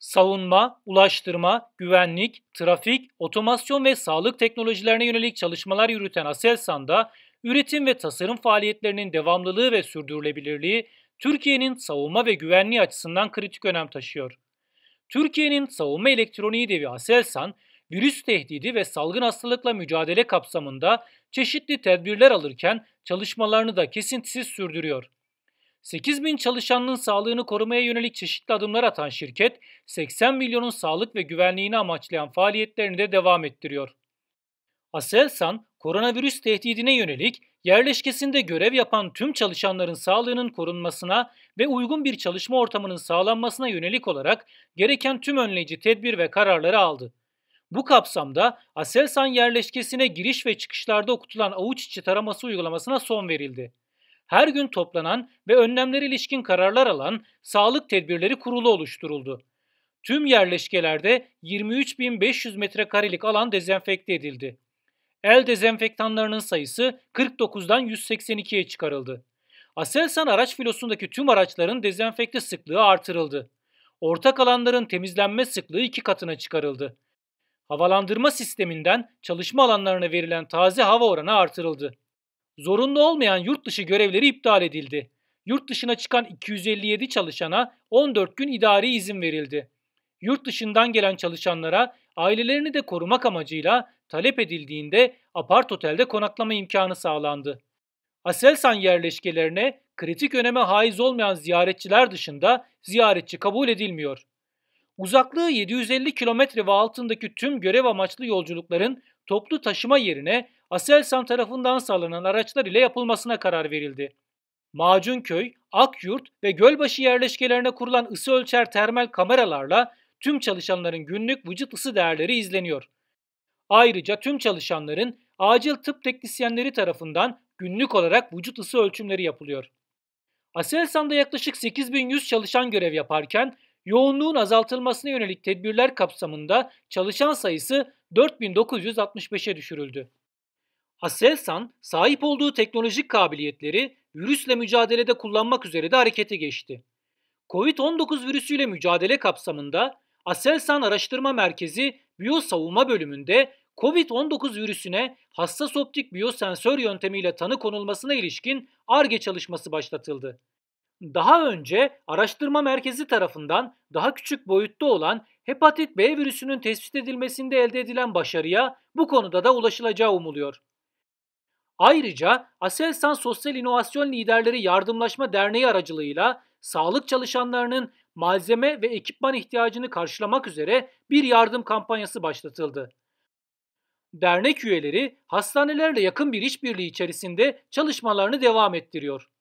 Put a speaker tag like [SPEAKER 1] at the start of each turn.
[SPEAKER 1] savunma, ulaştırma, güvenlik, trafik, otomasyon ve sağlık teknolojilerine yönelik çalışmalar yürüten Aselsan'da üretim ve tasarım faaliyetlerinin devamlılığı ve sürdürülebilirliği Türkiye'nin savunma ve güvenliği açısından kritik önem taşıyor. Türkiye'nin savunma elektroniği devi Aselsan, virüs tehdidi ve salgın hastalıkla mücadele kapsamında çeşitli tedbirler alırken çalışmalarını da kesintisiz sürdürüyor. 8 bin çalışanının sağlığını korumaya yönelik çeşitli adımlar atan şirket, 80 milyonun sağlık ve güvenliğini amaçlayan faaliyetlerini de devam ettiriyor. Aselsan, koronavirüs tehdidine yönelik yerleşkesinde görev yapan tüm çalışanların sağlığının korunmasına ve uygun bir çalışma ortamının sağlanmasına yönelik olarak gereken tüm önleyici tedbir ve kararları aldı. Bu kapsamda Aselsan yerleşkesine giriş ve çıkışlarda okutulan avuç içi taraması uygulamasına son verildi her gün toplanan ve önlemlere ilişkin kararlar alan Sağlık Tedbirleri Kurulu oluşturuldu. Tüm yerleşkelerde 23.500 metrekarelik alan dezenfekte edildi. El dezenfektanlarının sayısı 49'dan 182'ye çıkarıldı. Aselsan araç filosundaki tüm araçların dezenfekte sıklığı artırıldı. Ortak alanların temizlenme sıklığı iki katına çıkarıldı. Havalandırma sisteminden çalışma alanlarına verilen taze hava oranı artırıldı zorunlu olmayan yurt dışı görevleri iptal edildi. Yurt dışına çıkan 257 çalışana 14 gün idari izin verildi. Yurt dışından gelen çalışanlara ailelerini de korumak amacıyla talep edildiğinde apart otelde konaklama imkanı sağlandı. Aselsan yerleşkelerine kritik öneme haiz olmayan ziyaretçiler dışında ziyaretçi kabul edilmiyor. Uzaklığı 750 kilometre ve altındaki tüm görev amaçlı yolculukların toplu taşıma yerine Aselsan tarafından sağlanan araçlar ile yapılmasına karar verildi. Macunköy, Akyurt ve Gölbaşı yerleşkelerine kurulan ısı ölçer termal kameralarla tüm çalışanların günlük vücut ısı değerleri izleniyor. Ayrıca tüm çalışanların acil tıp teknisyenleri tarafından günlük olarak vücut ısı ölçümleri yapılıyor. Aselsan'da yaklaşık 8100 çalışan görev yaparken yoğunluğun azaltılmasına yönelik tedbirler kapsamında çalışan sayısı 4965'e düşürüldü. Hasselsan sahip olduğu teknolojik kabiliyetleri virüsle mücadelede kullanmak üzere de harekete geçti. Covid-19 virüsüyle mücadele kapsamında Aselsan Araştırma Merkezi savunma bölümünde COVID-19 virüsüne hassas optik biyosensör yöntemiyle tanı konulmasına ilişkin ARGE çalışması başlatıldı. Daha önce araştırma merkezi tarafından daha küçük boyutta olan hepatit B virüsünün tespit edilmesinde elde edilen başarıya bu konuda da ulaşılacağı umuluyor. Ayrıca Aselsan Sosyal İnovasyon Liderleri Yardımlaşma Derneği aracılığıyla sağlık çalışanlarının malzeme ve ekipman ihtiyacını karşılamak üzere bir yardım kampanyası başlatıldı. Dernek üyeleri hastanelerle yakın bir işbirliği içerisinde çalışmalarını devam ettiriyor.